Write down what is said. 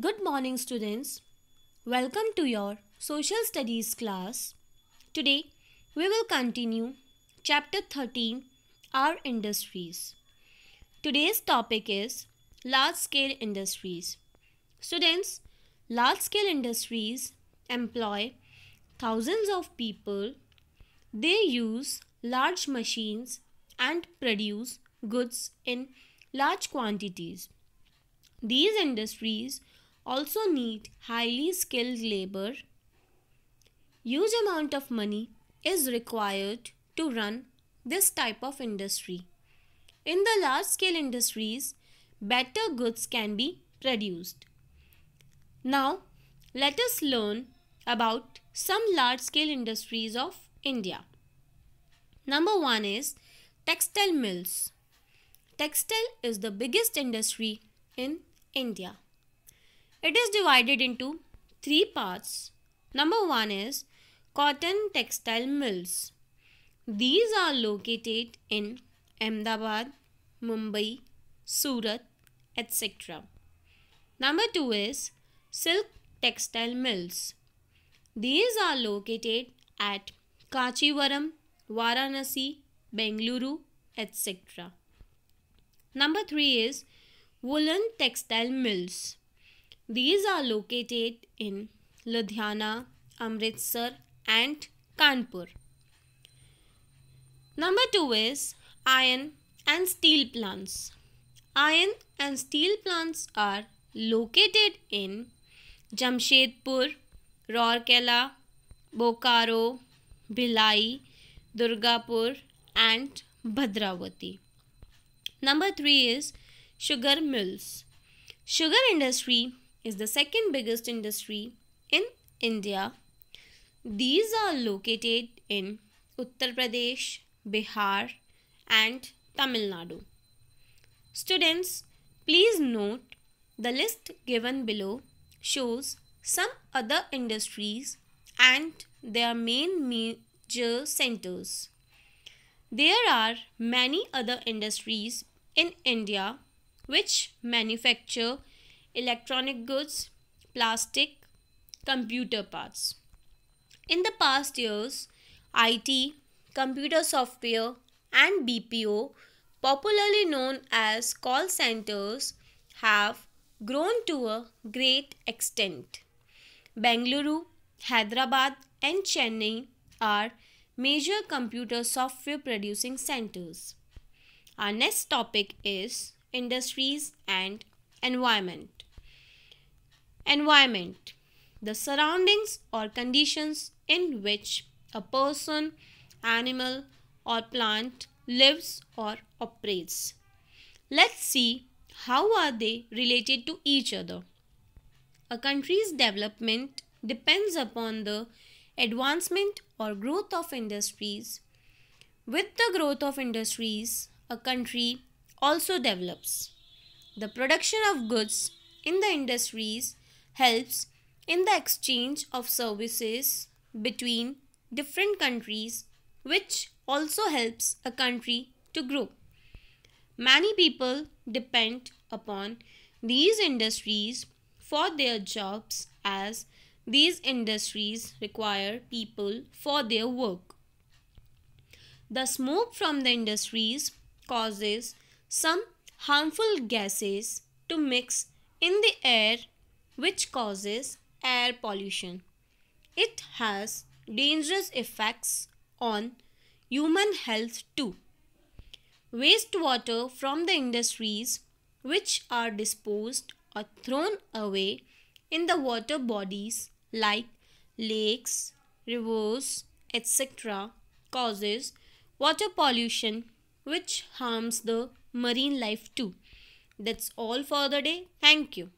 Good morning students. Welcome to your social studies class. Today we will continue chapter 13 our industries. Today's topic is large scale industries. Students, large scale industries employ thousands of people. They use large machines and produce goods in large quantities. These industries also need highly skilled labor. Huge amount of money is required to run this type of industry. In the large scale industries, better goods can be produced. Now, let us learn about some large scale industries of India. Number one is textile mills. Textile is the biggest industry in India. It is divided into three parts. Number one is cotton textile mills. These are located in Ahmedabad, Mumbai, Surat, etc. Number two is silk textile mills. These are located at Kachivaram, Varanasi, Bengaluru, etc. Number 3 is woolen textile mills. These are located in Ludhiana, Amritsar and Kanpur. Number 2 is iron and steel plants. Iron and steel plants are located in Jamshedpur, Raurkela, Bokaro, Bilai, Durgapur and Bhadravati. Number 3 is sugar mills. Sugar industry is the second biggest industry in India. These are located in Uttar Pradesh, Bihar and Tamil Nadu. Students, please note the list given below shows some other industries and their main major centers. There are many other industries in India which manufacture electronic goods, plastic, computer parts. In the past years, IT, computer software, and BPO, popularly known as call centers, have grown to a great extent. Bengaluru, Hyderabad, and Chennai are major computer software producing centers. Our next topic is industries and environment. Environment The surroundings or conditions in which a person, animal, or plant lives or operates. Let's see how are they related to each other. A country's development depends upon the advancement or growth of industries. With the growth of industries, a country also develops. The production of goods in the industries helps in the exchange of services between different countries, which also helps a country to grow. Many people depend upon these industries for their jobs as these industries require people for their work. The smoke from the industries causes some harmful gases to mix in the air which causes air pollution. It has dangerous effects on human health too. Wastewater from the industries which are disposed or thrown away in the water bodies like lakes, rivers, etc. causes water pollution which harms the marine life too. That's all for the day. Thank you.